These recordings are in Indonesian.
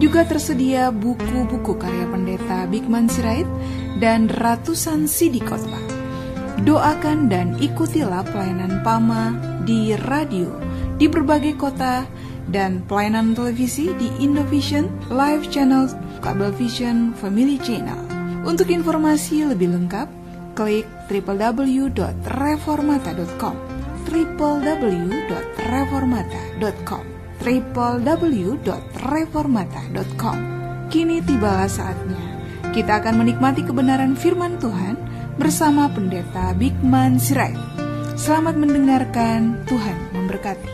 juga tersedia buku-buku karya pendeta Bigman Sirait dan ratusan CD khotbah. Doakan dan ikutilah pelayanan PAMA di radio di berbagai kota dan pelayanan televisi di Indovision, Live Channel, Vision, Family Channel. Untuk informasi lebih lengkap, klik www.reformata.com www.reformata.com www.reformata.com. Kini tibalah saatnya. Kita akan menikmati kebenaran firman Tuhan bersama Pendeta Bigman Sirait. Selamat mendengarkan, Tuhan memberkati.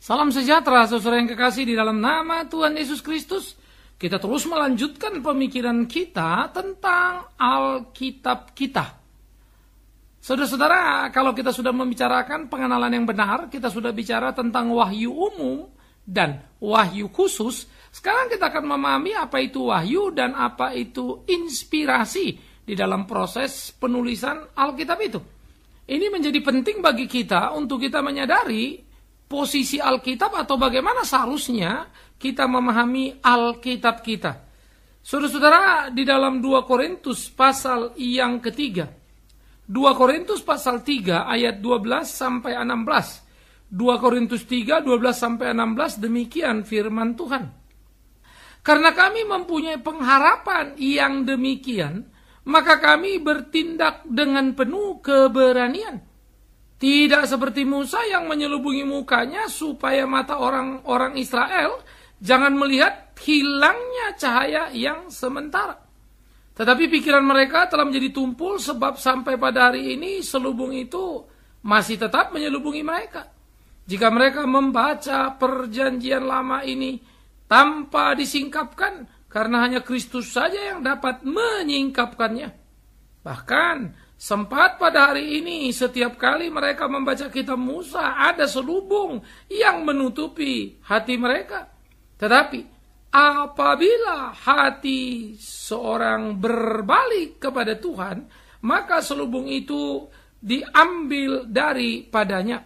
Salam sejahtera saudara yang kekasih di dalam nama Tuhan Yesus Kristus. Kita terus melanjutkan pemikiran kita tentang Alkitab kita. Saudara-saudara, kalau kita sudah membicarakan pengenalan yang benar, kita sudah bicara tentang wahyu umum dan wahyu khusus. Sekarang kita akan memahami apa itu wahyu dan apa itu inspirasi di dalam proses penulisan Alkitab itu. Ini menjadi penting bagi kita untuk kita menyadari posisi Alkitab atau bagaimana seharusnya kita memahami Alkitab kita. Saudara-saudara, di dalam 2 Korintus pasal yang ketiga, 2 Korintus pasal 3 ayat 12 sampai 16. 2 Korintus 3 12 sampai 16 demikian firman Tuhan. Karena kami mempunyai pengharapan yang demikian, maka kami bertindak dengan penuh keberanian. Tidak seperti Musa yang menyelubungi mukanya supaya mata orang-orang Israel jangan melihat hilangnya cahaya yang sementara. Tetapi pikiran mereka telah menjadi tumpul sebab sampai pada hari ini selubung itu masih tetap menyelubungi mereka. Jika mereka membaca perjanjian lama ini tanpa disingkapkan karena hanya Kristus saja yang dapat menyingkapkannya. Bahkan sempat pada hari ini setiap kali mereka membaca kitab Musa ada selubung yang menutupi hati mereka. Tetapi Apabila hati seorang berbalik kepada Tuhan, maka selubung itu diambil dari padanya.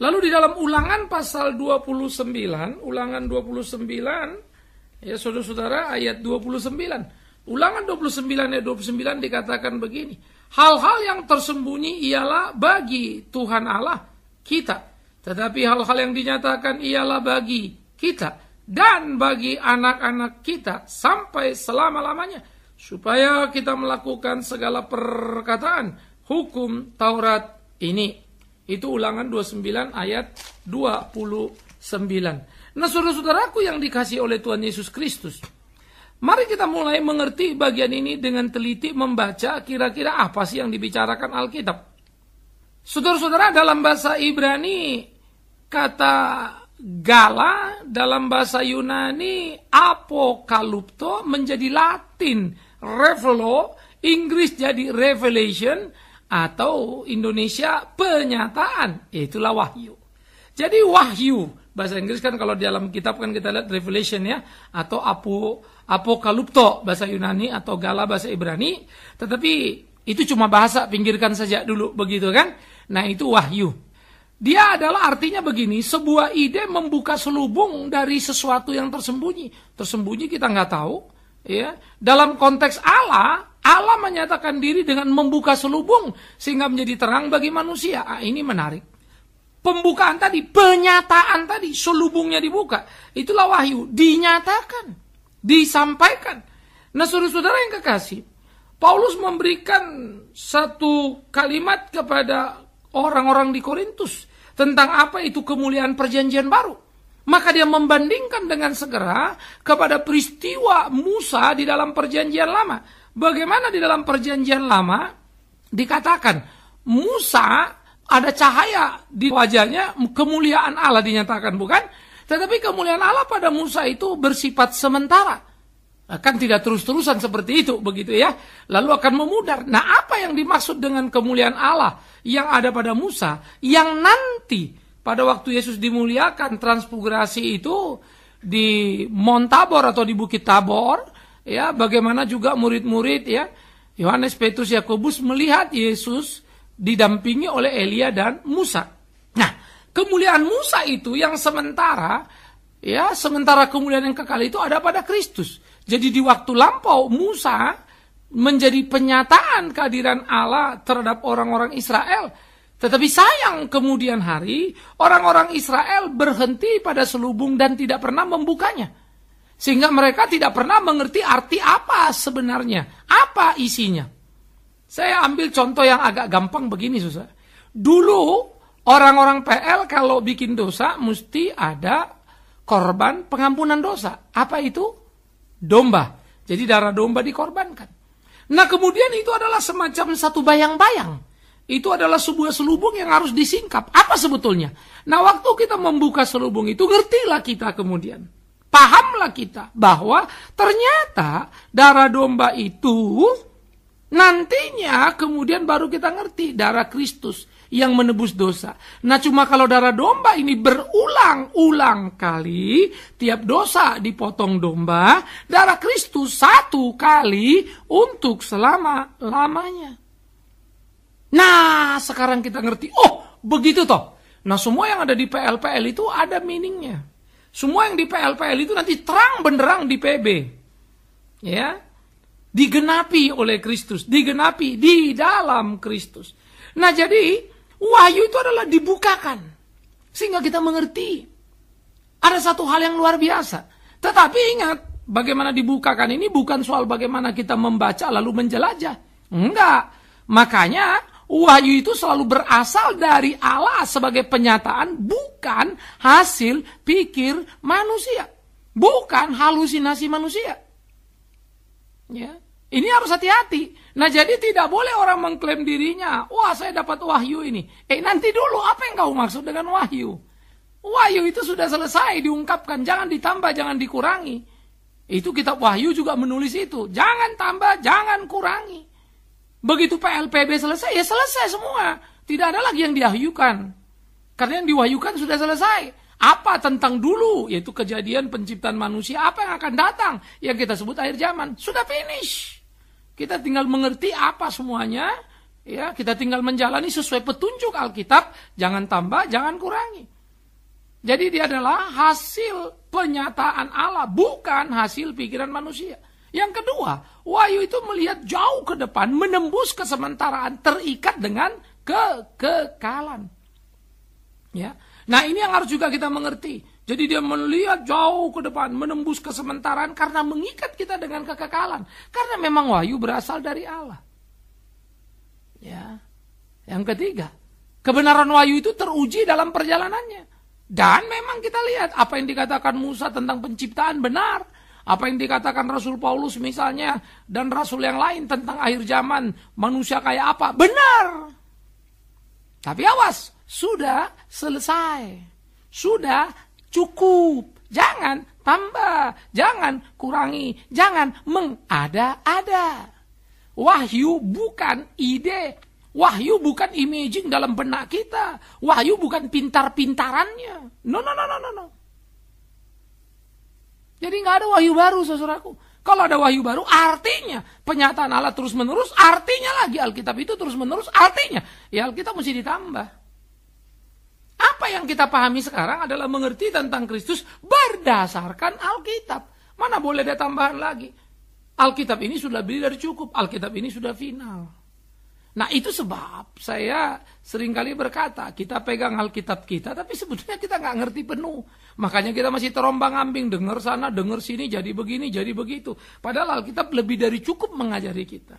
Lalu di dalam ulangan pasal 29, ulangan 29, ya saudara-saudara ayat 29. Ulangan 29 ayat 29 dikatakan begini. Hal-hal yang tersembunyi ialah bagi Tuhan Allah kita. Tetapi hal-hal yang dinyatakan ialah bagi kita dan bagi anak-anak kita sampai selama-lamanya supaya kita melakukan segala perkataan hukum Taurat ini. Itu ulangan 29 ayat 29. Nah saudara-saudaraku yang dikasih oleh Tuhan Yesus Kristus. Mari kita mulai mengerti bagian ini dengan teliti membaca kira-kira apa sih yang dibicarakan Alkitab. Saudara-saudara dalam bahasa Ibrani kata Gala dalam bahasa Yunani apokalupto menjadi Latin revelo Inggris jadi revelation atau Indonesia penyataan itulah wahyu. Jadi wahyu bahasa Inggris kan kalau di dalam kitab kan kita lihat revelation ya atau apo apokalupto bahasa Yunani atau gala bahasa Ibrani tetapi itu cuma bahasa pinggirkan saja dulu begitu kan. Nah itu wahyu. Dia adalah artinya begini, sebuah ide membuka selubung dari sesuatu yang tersembunyi. Tersembunyi kita nggak tahu. Ya, dalam konteks Allah, Allah menyatakan diri dengan membuka selubung sehingga menjadi terang bagi manusia. Ah, ini menarik. Pembukaan tadi, penyataan tadi, selubungnya dibuka. Itulah wahyu, dinyatakan, disampaikan. Nah, saudara-saudara yang kekasih, Paulus memberikan satu kalimat kepada orang-orang di Korintus tentang apa itu kemuliaan perjanjian baru. Maka dia membandingkan dengan segera kepada peristiwa Musa di dalam perjanjian lama. Bagaimana di dalam perjanjian lama dikatakan Musa ada cahaya di wajahnya, kemuliaan Allah dinyatakan bukan? Tetapi kemuliaan Allah pada Musa itu bersifat sementara. Akan tidak terus-terusan seperti itu begitu ya. Lalu akan memudar. Nah apa yang dimaksud dengan kemuliaan Allah yang ada pada Musa. Yang nanti pada waktu Yesus dimuliakan transfigurasi itu di Mount atau di Bukit Tabor. ya Bagaimana juga murid-murid ya. Yohanes, Petrus, Yakobus melihat Yesus didampingi oleh Elia dan Musa. Nah kemuliaan Musa itu yang sementara. Ya, sementara kemuliaan yang kekal itu ada pada Kristus. Jadi di waktu lampau Musa menjadi penyataan kehadiran Allah terhadap orang-orang Israel. Tetapi sayang kemudian hari orang-orang Israel berhenti pada selubung dan tidak pernah membukanya. Sehingga mereka tidak pernah mengerti arti apa sebenarnya, apa isinya. Saya ambil contoh yang agak gampang begini susah. Dulu orang-orang PL kalau bikin dosa mesti ada korban pengampunan dosa. Apa itu? domba. Jadi darah domba dikorbankan. Nah kemudian itu adalah semacam satu bayang-bayang. Itu adalah sebuah selubung yang harus disingkap. Apa sebetulnya? Nah waktu kita membuka selubung itu, ngertilah kita kemudian. Pahamlah kita bahwa ternyata darah domba itu nantinya kemudian baru kita ngerti darah Kristus yang menebus dosa. Nah cuma kalau darah domba ini berulang-ulang kali, tiap dosa dipotong domba, darah Kristus satu kali untuk selama-lamanya. Nah sekarang kita ngerti, oh begitu toh. Nah semua yang ada di PLPL itu ada meaningnya. Semua yang di PLPL itu nanti terang benderang di PB. Ya, digenapi oleh Kristus, digenapi di dalam Kristus. Nah jadi Wahyu itu adalah dibukakan. Sehingga kita mengerti. Ada satu hal yang luar biasa. Tetapi ingat, bagaimana dibukakan ini bukan soal bagaimana kita membaca lalu menjelajah. Enggak. Makanya wahyu itu selalu berasal dari Allah sebagai penyataan bukan hasil pikir manusia. Bukan halusinasi manusia. Ya. Ini harus hati-hati. Nah jadi tidak boleh orang mengklaim dirinya, wah saya dapat wahyu ini. Eh nanti dulu apa yang kau maksud dengan wahyu? Wahyu itu sudah selesai diungkapkan, jangan ditambah, jangan dikurangi. Itu kitab wahyu juga menulis itu, jangan tambah, jangan kurangi. Begitu PLPB selesai, ya selesai semua. Tidak ada lagi yang diwahyukan. Karena yang diwahyukan sudah selesai. Apa tentang dulu, yaitu kejadian penciptaan manusia, apa yang akan datang, yang kita sebut akhir zaman. Sudah finish. Kita tinggal mengerti apa semuanya, ya, kita tinggal menjalani sesuai petunjuk Alkitab, jangan tambah, jangan kurangi. Jadi dia adalah hasil penyataan Allah, bukan hasil pikiran manusia. Yang kedua, wahyu itu melihat jauh ke depan, menembus kesementaraan, terikat dengan kekekalan. Ya. Nah, ini yang harus juga kita mengerti jadi dia melihat jauh ke depan, menembus kesementaraan karena mengikat kita dengan kekekalan. Karena memang wahyu berasal dari Allah. Ya. Yang ketiga, kebenaran wahyu itu teruji dalam perjalanannya. Dan memang kita lihat apa yang dikatakan Musa tentang penciptaan benar. Apa yang dikatakan Rasul Paulus misalnya dan Rasul yang lain tentang akhir zaman manusia kayak apa. Benar. Tapi awas, sudah selesai. Sudah cukup, jangan tambah, jangan kurangi, jangan mengada-ada. Wahyu bukan ide, wahyu bukan imaging dalam benak kita, wahyu bukan pintar-pintarannya. No, no, no, no, no, no. Jadi nggak ada wahyu baru, saudaraku. Kalau ada wahyu baru, artinya penyataan Allah terus menerus, artinya lagi Alkitab itu terus menerus, artinya ya Alkitab mesti ditambah. Apa yang kita pahami sekarang adalah mengerti tentang Kristus berdasarkan Alkitab. Mana boleh ada tambahan lagi. Alkitab ini sudah beli dari cukup. Alkitab ini sudah final. Nah itu sebab saya seringkali berkata kita pegang Alkitab kita tapi sebetulnya kita nggak ngerti penuh. Makanya kita masih terombang ambing dengar sana dengar sini jadi begini jadi begitu. Padahal Alkitab lebih dari cukup mengajari kita.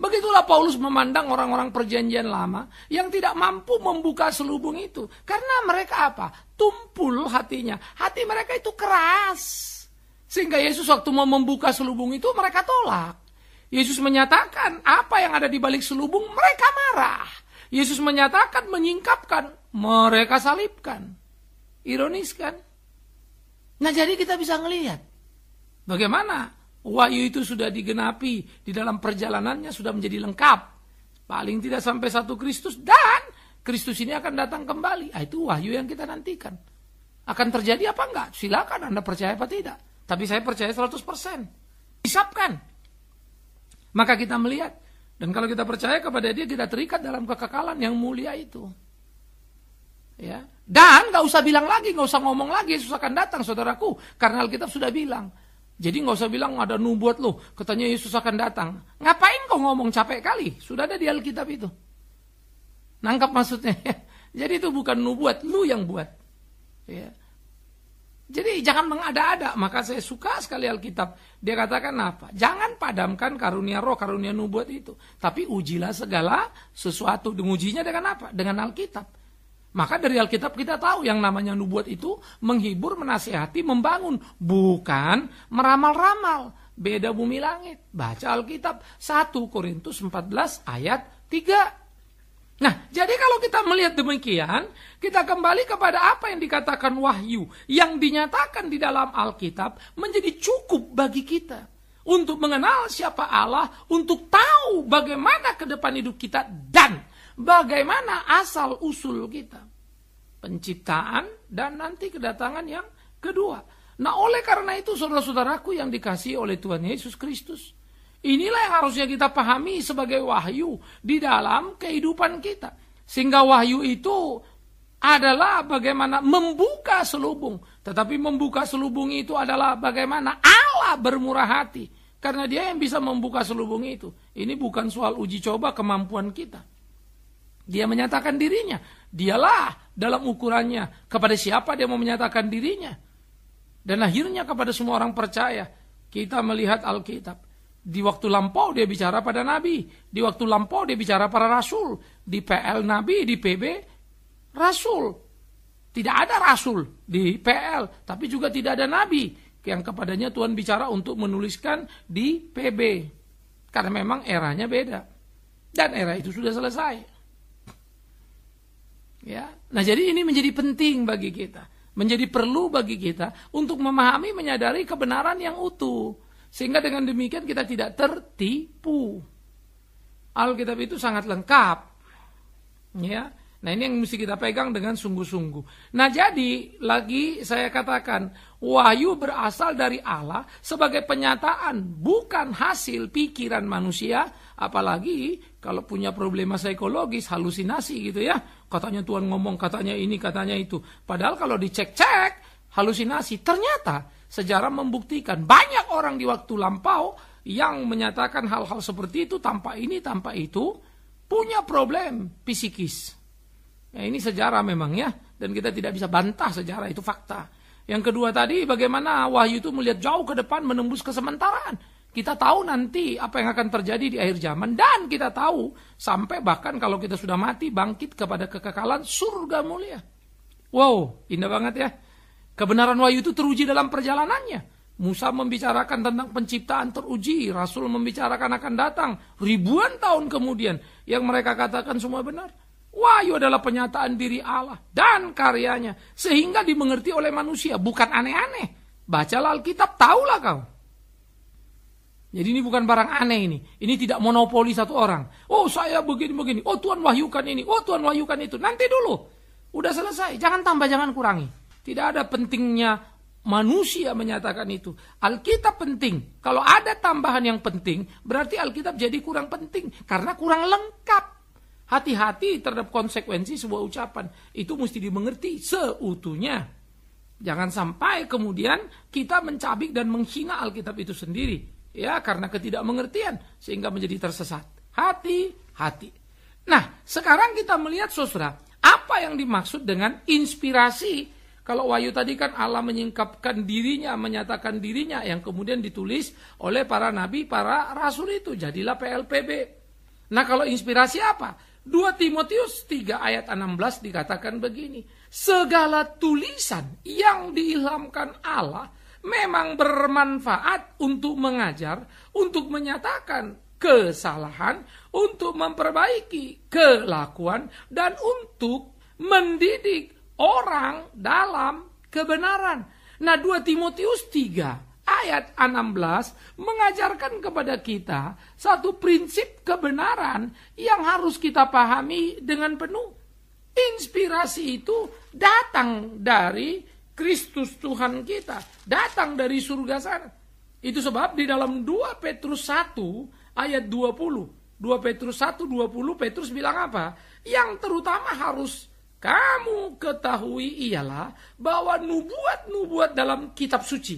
Begitulah Paulus memandang orang-orang perjanjian lama yang tidak mampu membuka selubung itu. Karena mereka apa? Tumpul hatinya. Hati mereka itu keras. Sehingga Yesus waktu mau membuka selubung itu mereka tolak. Yesus menyatakan apa yang ada di balik selubung mereka marah. Yesus menyatakan menyingkapkan mereka salibkan. Ironis kan? Nah jadi kita bisa melihat bagaimana Wahyu itu sudah digenapi, di dalam perjalanannya sudah menjadi lengkap. Paling tidak sampai satu Kristus dan Kristus ini akan datang kembali. Ah, itu wahyu yang kita nantikan. Akan terjadi apa enggak? Silakan Anda percaya apa tidak. Tapi saya percaya 100%. Isapkan. Maka kita melihat. Dan kalau kita percaya kepada dia, kita terikat dalam kekekalan yang mulia itu. Ya. Dan gak usah bilang lagi, gak usah ngomong lagi, Yesus akan datang saudaraku. Karena Alkitab sudah bilang. Jadi nggak usah bilang ada nubuat lo, katanya Yesus akan datang. Ngapain kau ngomong capek kali? Sudah ada di Alkitab itu. Nangkap maksudnya. Jadi itu bukan nubuat, lu yang buat. Ya. Jadi jangan mengada-ada, maka saya suka sekali Alkitab. Dia katakan apa? Jangan padamkan karunia roh, karunia nubuat itu. Tapi ujilah segala sesuatu. ujinya dengan apa? Dengan Alkitab. Maka dari Alkitab kita tahu yang namanya nubuat itu menghibur, menasihati, membangun, bukan meramal-ramal. Beda bumi langit. Baca Alkitab 1 Korintus 14 ayat 3. Nah, jadi kalau kita melihat demikian, kita kembali kepada apa yang dikatakan wahyu, yang dinyatakan di dalam Alkitab menjadi cukup bagi kita untuk mengenal siapa Allah, untuk tahu bagaimana ke depan hidup kita dan Bagaimana asal usul kita? Penciptaan dan nanti kedatangan yang kedua. Nah oleh karena itu saudara-saudaraku yang dikasih oleh Tuhan Yesus Kristus. Inilah yang harusnya kita pahami sebagai wahyu di dalam kehidupan kita. Sehingga wahyu itu adalah bagaimana membuka selubung. Tetapi membuka selubung itu adalah bagaimana Allah bermurah hati. Karena dia yang bisa membuka selubung itu. Ini bukan soal uji coba kemampuan kita. Dia menyatakan dirinya. Dialah dalam ukurannya. Kepada siapa dia mau menyatakan dirinya. Dan akhirnya kepada semua orang percaya. Kita melihat Alkitab. Di waktu lampau dia bicara pada Nabi. Di waktu lampau dia bicara para Rasul. Di PL Nabi, di PB Rasul. Tidak ada Rasul di PL. Tapi juga tidak ada Nabi. Yang kepadanya Tuhan bicara untuk menuliskan di PB. Karena memang eranya beda. Dan era itu sudah selesai. Ya. Nah, jadi ini menjadi penting bagi kita, menjadi perlu bagi kita untuk memahami, menyadari kebenaran yang utuh. Sehingga dengan demikian kita tidak tertipu. Alkitab itu sangat lengkap. Ya. Nah, ini yang mesti kita pegang dengan sungguh-sungguh. Nah, jadi lagi saya katakan, wahyu berasal dari Allah sebagai penyataan, bukan hasil pikiran manusia, apalagi kalau punya problema psikologis, halusinasi gitu ya Katanya Tuhan ngomong, katanya ini, katanya itu. Padahal kalau dicek-cek, halusinasi. Ternyata sejarah membuktikan banyak orang di waktu lampau yang menyatakan hal-hal seperti itu tanpa ini, tanpa itu, punya problem psikis. Ya, ini sejarah memang ya, dan kita tidak bisa bantah sejarah itu fakta. Yang kedua tadi bagaimana wahyu itu melihat jauh ke depan menembus kesementaraan. Kita tahu nanti apa yang akan terjadi di akhir zaman dan kita tahu sampai bahkan kalau kita sudah mati bangkit kepada kekekalan surga mulia. Wow, indah banget ya. Kebenaran wahyu itu teruji dalam perjalanannya. Musa membicarakan tentang penciptaan teruji, Rasul membicarakan akan datang ribuan tahun kemudian yang mereka katakan semua benar. Wahyu adalah penyataan diri Allah dan karyanya sehingga dimengerti oleh manusia, bukan aneh-aneh. Bacalah Alkitab, tahulah kau. Jadi ini bukan barang aneh ini. Ini tidak monopoli satu orang. Oh saya begini-begini. Oh Tuhan wahyukan ini. Oh Tuhan wahyukan itu. Nanti dulu. Udah selesai. Jangan tambah, jangan kurangi. Tidak ada pentingnya manusia menyatakan itu. Alkitab penting. Kalau ada tambahan yang penting, berarti Alkitab jadi kurang penting. Karena kurang lengkap. Hati-hati terhadap konsekuensi sebuah ucapan. Itu mesti dimengerti seutuhnya. Jangan sampai kemudian kita mencabik dan menghina Alkitab itu sendiri ya karena ketidakmengertian sehingga menjadi tersesat. Hati, hati. Nah, sekarang kita melihat saudara, apa yang dimaksud dengan inspirasi? Kalau Wahyu tadi kan Allah menyingkapkan dirinya, menyatakan dirinya yang kemudian ditulis oleh para nabi, para rasul itu. Jadilah PLPB. Nah, kalau inspirasi apa? 2 Timotius 3 ayat 16 dikatakan begini. Segala tulisan yang diilhamkan Allah memang bermanfaat untuk mengajar, untuk menyatakan kesalahan, untuk memperbaiki kelakuan, dan untuk mendidik orang dalam kebenaran. Nah 2 Timotius 3 ayat 16 mengajarkan kepada kita satu prinsip kebenaran yang harus kita pahami dengan penuh. Inspirasi itu datang dari Kristus Tuhan kita datang dari surga sana. Itu sebab di dalam 2 Petrus 1 ayat 20. 2 Petrus 1 20 Petrus bilang apa? Yang terutama harus kamu ketahui ialah bahwa nubuat-nubuat dalam kitab suci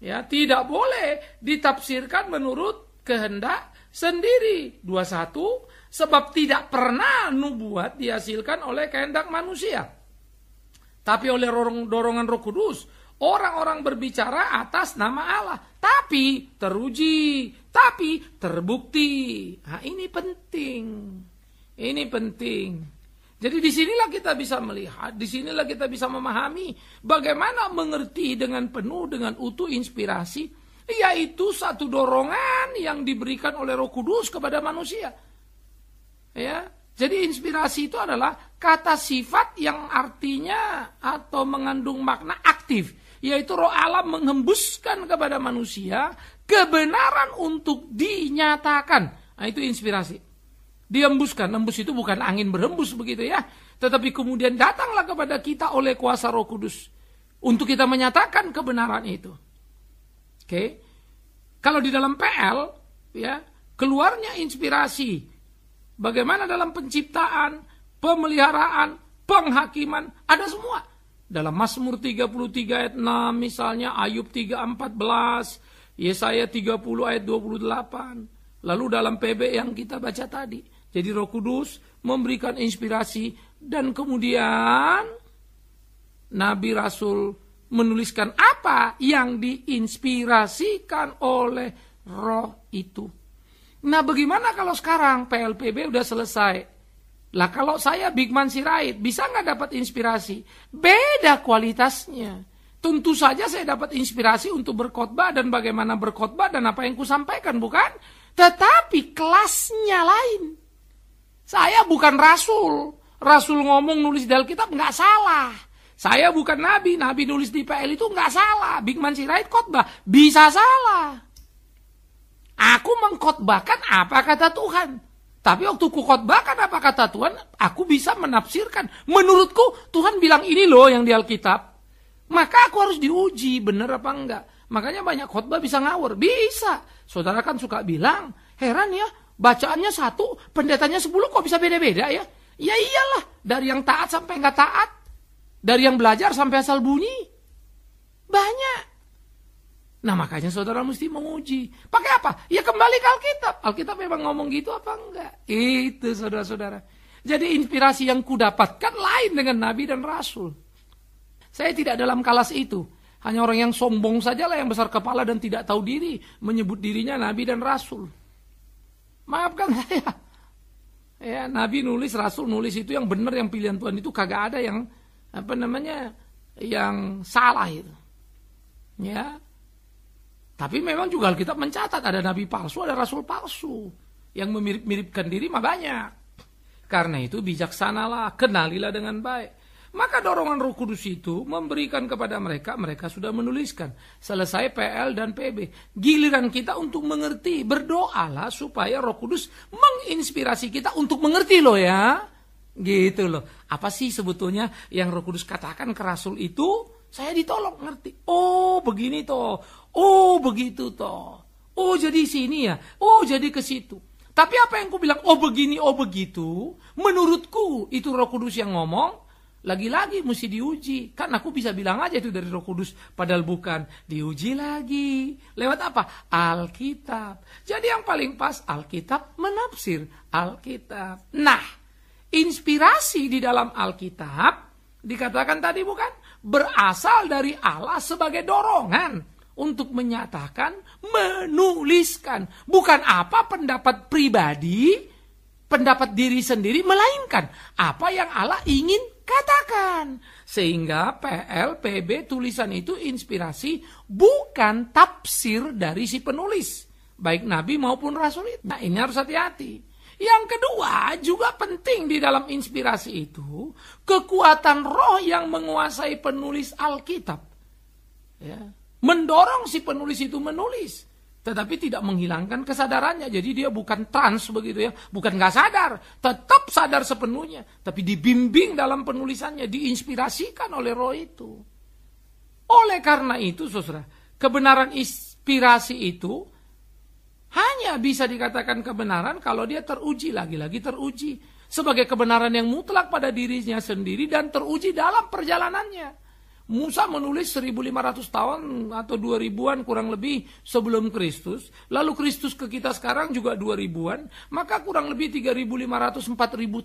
ya tidak boleh ditafsirkan menurut kehendak sendiri. 21 sebab tidak pernah nubuat dihasilkan oleh kehendak manusia. Tapi oleh dorongan roh kudus, orang-orang berbicara atas nama Allah. Tapi teruji, tapi terbukti. Nah, ini penting. Ini penting. Jadi disinilah kita bisa melihat, disinilah kita bisa memahami bagaimana mengerti dengan penuh, dengan utuh inspirasi, yaitu satu dorongan yang diberikan oleh roh kudus kepada manusia. Ya, jadi inspirasi itu adalah kata sifat yang artinya atau mengandung makna aktif. Yaitu roh alam menghembuskan kepada manusia kebenaran untuk dinyatakan. Nah itu inspirasi. Dihembuskan, hembus itu bukan angin berhembus begitu ya. Tetapi kemudian datanglah kepada kita oleh kuasa roh kudus. Untuk kita menyatakan kebenaran itu. Oke. Okay? Kalau di dalam PL, ya keluarnya inspirasi Bagaimana dalam penciptaan, pemeliharaan, penghakiman, ada semua. Dalam Mazmur 33 ayat 6 misalnya, Ayub 3:14, Yesaya 30 ayat 28. Lalu dalam PB yang kita baca tadi. Jadi Roh Kudus memberikan inspirasi dan kemudian Nabi Rasul menuliskan apa yang diinspirasikan oleh roh itu. Nah bagaimana kalau sekarang PLPB udah selesai? Lah kalau saya Bigman Sirait, bisa nggak dapat inspirasi? Beda kualitasnya. Tentu saja saya dapat inspirasi untuk berkhotbah dan bagaimana berkhotbah dan apa yang kusampaikan, bukan? Tetapi kelasnya lain. Saya bukan rasul. Rasul ngomong nulis di Alkitab nggak salah. Saya bukan nabi, nabi nulis di PL itu nggak salah. Bigman Sirait khotbah bisa salah. Aku mengkhotbahkan apa kata Tuhan. Tapi waktu ku khotbahkan apa kata Tuhan, aku bisa menafsirkan. Menurutku Tuhan bilang ini loh yang di Alkitab. Maka aku harus diuji bener apa enggak. Makanya banyak khotbah bisa ngawur. Bisa. Saudara kan suka bilang, heran ya, bacaannya satu, pendetanya sepuluh kok bisa beda-beda ya? Ya iyalah, dari yang taat sampai enggak taat. Dari yang belajar sampai asal bunyi. Banyak. Nah makanya saudara mesti menguji. Pakai apa? Ya kembali ke Alkitab. Alkitab memang ngomong gitu apa enggak? Itu saudara-saudara. Jadi inspirasi yang kudapatkan lain dengan Nabi dan Rasul. Saya tidak dalam kalas itu. Hanya orang yang sombong sajalah yang besar kepala dan tidak tahu diri. Menyebut dirinya Nabi dan Rasul. Maafkan saya. Ya, Nabi nulis, Rasul nulis itu yang benar, yang pilihan Tuhan itu kagak ada yang apa namanya yang salah itu. Ya, tapi memang juga kita mencatat ada nabi palsu, ada rasul palsu yang memirip-miripkan diri mah banyak. Karena itu bijaksanalah, kenalilah dengan baik. Maka dorongan Roh Kudus itu memberikan kepada mereka, mereka sudah menuliskan selesai PL dan PB. Giliran kita untuk mengerti, berdoalah supaya Roh Kudus menginspirasi kita untuk mengerti loh ya. Gitu loh. Apa sih sebetulnya yang Roh Kudus katakan ke rasul itu? Saya ditolong ngerti. Oh, begini toh. Oh begitu toh. Oh jadi sini ya. Oh jadi ke situ. Tapi apa yang ku bilang, oh begini, oh begitu, menurutku itu roh kudus yang ngomong, lagi-lagi mesti diuji. Kan aku bisa bilang aja itu dari roh kudus, padahal bukan. Diuji lagi. Lewat apa? Alkitab. Jadi yang paling pas, Alkitab menafsir Alkitab. Nah, inspirasi di dalam Alkitab, dikatakan tadi bukan? Berasal dari Allah sebagai dorongan untuk menyatakan, menuliskan. Bukan apa pendapat pribadi, pendapat diri sendiri, melainkan apa yang Allah ingin katakan. Sehingga PLPB tulisan itu inspirasi bukan tafsir dari si penulis. Baik Nabi maupun Rasul itu. Nah ini harus hati-hati. Yang kedua juga penting di dalam inspirasi itu kekuatan roh yang menguasai penulis Alkitab. Ya mendorong si penulis itu menulis tetapi tidak menghilangkan kesadarannya. Jadi dia bukan trans begitu ya, bukan nggak sadar, tetap sadar sepenuhnya, tapi dibimbing dalam penulisannya, diinspirasikan oleh roh itu. Oleh karena itu, saudara, kebenaran inspirasi itu hanya bisa dikatakan kebenaran kalau dia teruji lagi-lagi teruji sebagai kebenaran yang mutlak pada dirinya sendiri dan teruji dalam perjalanannya. Musa menulis 1500 tahun atau 2000-an kurang lebih sebelum Kristus. Lalu Kristus ke kita sekarang juga 2000-an. Maka kurang lebih 3500-4000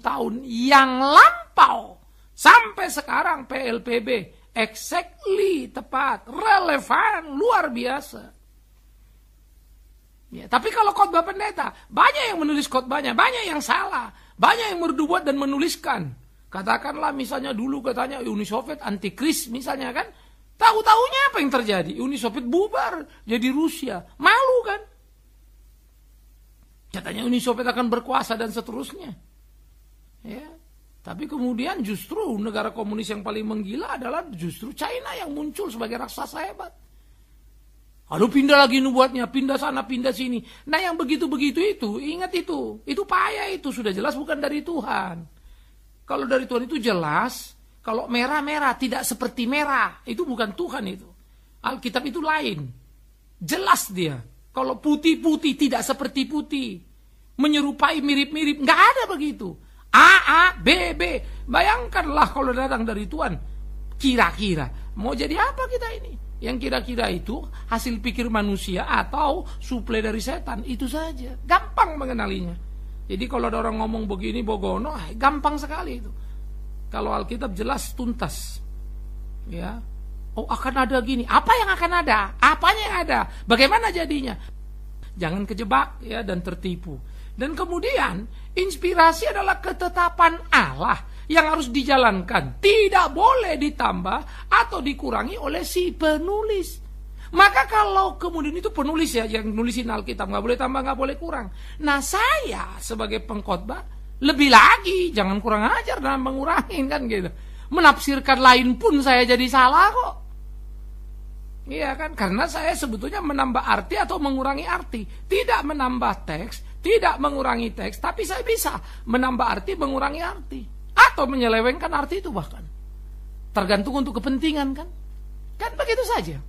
tahun yang lampau. Sampai sekarang PLPB. Exactly, tepat, relevan, luar biasa. Ya, tapi kalau khotbah pendeta, banyak yang menulis khotbahnya, banyak yang salah, banyak yang merdubuat dan menuliskan. Katakanlah misalnya dulu katanya Uni Soviet antikris misalnya kan. Tahu-tahunya apa yang terjadi? Uni Soviet bubar jadi Rusia. Malu kan? Katanya Uni Soviet akan berkuasa dan seterusnya. Ya. Tapi kemudian justru negara komunis yang paling menggila adalah justru China yang muncul sebagai raksasa hebat. Lalu pindah lagi nubuatnya, pindah sana, pindah sini. Nah yang begitu-begitu itu, ingat itu. Itu payah itu, sudah jelas bukan dari Tuhan. Kalau dari Tuhan itu jelas, kalau merah-merah tidak seperti merah, itu bukan Tuhan itu. Alkitab itu lain. Jelas dia. Kalau putih-putih tidak seperti putih. Menyerupai mirip-mirip. Nggak ada begitu. A, A, B, B. Bayangkanlah kalau datang dari Tuhan. Kira-kira. Mau jadi apa kita ini? Yang kira-kira itu hasil pikir manusia atau suplai dari setan. Itu saja. Gampang mengenalinya. Jadi kalau ada orang ngomong begini bogono, ah, gampang sekali itu. Kalau Alkitab jelas tuntas. Ya. Oh, akan ada gini. Apa yang akan ada? Apanya yang ada? Bagaimana jadinya? Jangan kejebak ya dan tertipu. Dan kemudian inspirasi adalah ketetapan Allah yang harus dijalankan. Tidak boleh ditambah atau dikurangi oleh si penulis. Maka kalau kemudian itu penulis ya yang nulisin Alkitab nggak boleh tambah nggak boleh kurang. Nah saya sebagai pengkhotbah lebih lagi jangan kurang ajar dan mengurangin kan gitu. Menafsirkan lain pun saya jadi salah kok. Iya kan karena saya sebetulnya menambah arti atau mengurangi arti, tidak menambah teks, tidak mengurangi teks, tapi saya bisa menambah arti, mengurangi arti atau menyelewengkan arti itu bahkan. Tergantung untuk kepentingan kan? Kan begitu saja.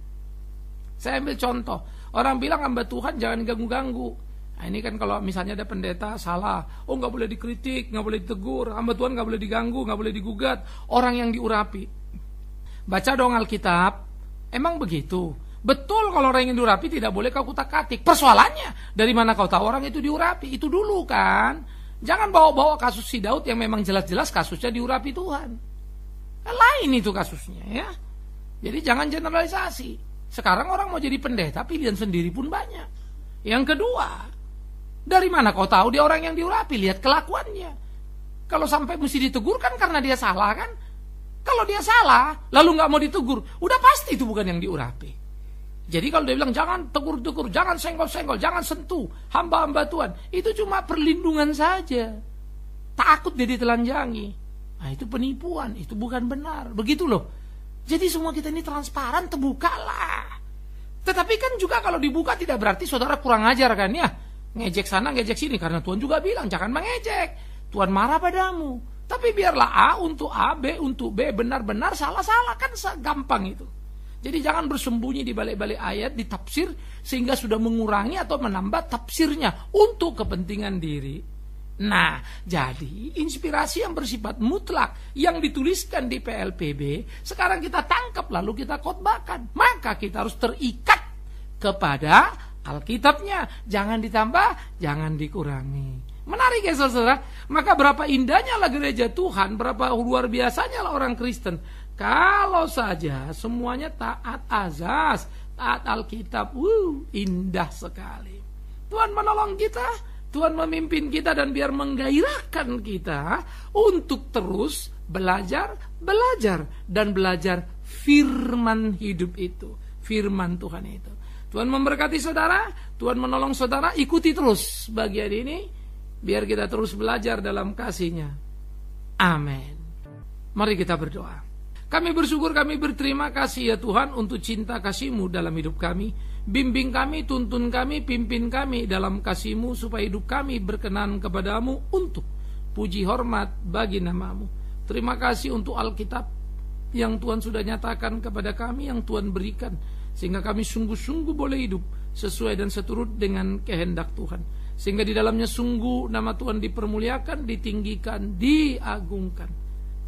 Saya ambil contoh, orang bilang hamba Tuhan jangan ganggu-ganggu. Nah, ini kan kalau misalnya ada pendeta salah, oh nggak boleh dikritik, nggak boleh ditegur, hamba Tuhan nggak boleh diganggu, nggak boleh digugat, orang yang diurapi. Baca dong Alkitab, emang begitu. Betul kalau orang yang diurapi tidak boleh kau kutak-katik. Persoalannya, dari mana kau tahu orang itu diurapi? Itu dulu kan. Jangan bawa-bawa kasus si Daud yang memang jelas-jelas kasusnya diurapi Tuhan. Lain itu kasusnya ya. Jadi jangan generalisasi. Sekarang orang mau jadi pendeta pilihan sendiri pun banyak. Yang kedua, dari mana kau tahu dia orang yang diurapi? Lihat kelakuannya. Kalau sampai mesti ditegur kan karena dia salah kan? Kalau dia salah, lalu nggak mau ditegur, udah pasti itu bukan yang diurapi. Jadi kalau dia bilang jangan tegur-tegur, jangan senggol-senggol, jangan sentuh hamba-hamba Tuhan, itu cuma perlindungan saja. Takut jadi telanjangi Nah itu penipuan, itu bukan benar. Begitu loh jadi semua kita ini transparan, terbuka lah. Tetapi kan juga kalau dibuka tidak berarti saudara kurang ajar kan ya. Ngejek sana, ngejek sini. Karena Tuhan juga bilang, jangan mengejek. Tuhan marah padamu. Tapi biarlah A untuk A, B untuk B, benar-benar, salah-salah. Kan gampang itu. Jadi jangan bersembunyi di balik-balik ayat, ditafsir, sehingga sudah mengurangi atau menambah tafsirnya untuk kepentingan diri. Nah, jadi inspirasi yang bersifat mutlak yang dituliskan di PLPB sekarang kita tangkap lalu kita kotbahkan Maka kita harus terikat kepada Alkitabnya. Jangan ditambah, jangan dikurangi. Menarik ya saudara, maka berapa indahnya lah gereja Tuhan, berapa luar biasanya lah orang Kristen. Kalau saja semuanya taat azas, taat Alkitab, Wuh, indah sekali. Tuhan menolong kita, Tuhan memimpin kita dan biar menggairahkan kita untuk terus belajar, belajar, dan belajar firman hidup itu. Firman Tuhan itu. Tuhan memberkati saudara, Tuhan menolong saudara, ikuti terus bagian ini, biar kita terus belajar dalam kasihnya. Amin. Mari kita berdoa. Kami bersyukur, kami berterima kasih ya Tuhan untuk cinta kasihmu dalam hidup kami Bimbing kami, tuntun kami, pimpin kami dalam kasihmu supaya hidup kami berkenan kepadamu untuk puji hormat bagi namamu. Terima kasih untuk Alkitab yang Tuhan sudah nyatakan kepada kami, yang Tuhan berikan. Sehingga kami sungguh-sungguh boleh hidup sesuai dan seturut dengan kehendak Tuhan. Sehingga di dalamnya sungguh nama Tuhan dipermuliakan, ditinggikan, diagungkan.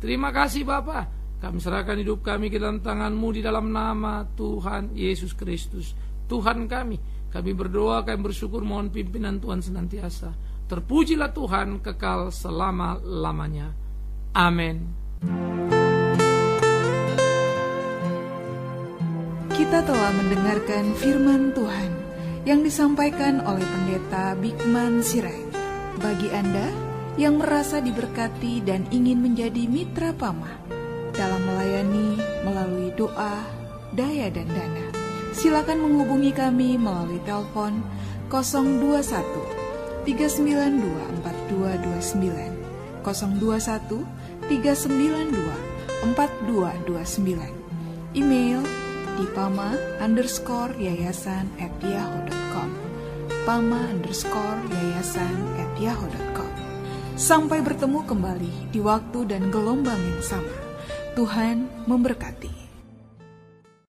Terima kasih Bapak. Kami serahkan hidup kami ke dalam tanganmu di dalam nama Tuhan Yesus Kristus. Tuhan kami. Kami berdoa, kami bersyukur, mohon pimpinan Tuhan senantiasa. Terpujilah Tuhan kekal selama-lamanya. Amin. Kita telah mendengarkan firman Tuhan yang disampaikan oleh Pendeta Bikman Sirait. Bagi Anda yang merasa diberkati dan ingin menjadi mitra pama dalam melayani melalui doa, daya, dan dana silakan menghubungi kami melalui telepon 021 392 4229 021 392 4229 email di pama underscore yayasan at yahoo.com pama underscore yayasan at yahoo.com Sampai bertemu kembali di waktu dan gelombang yang sama. Tuhan memberkati.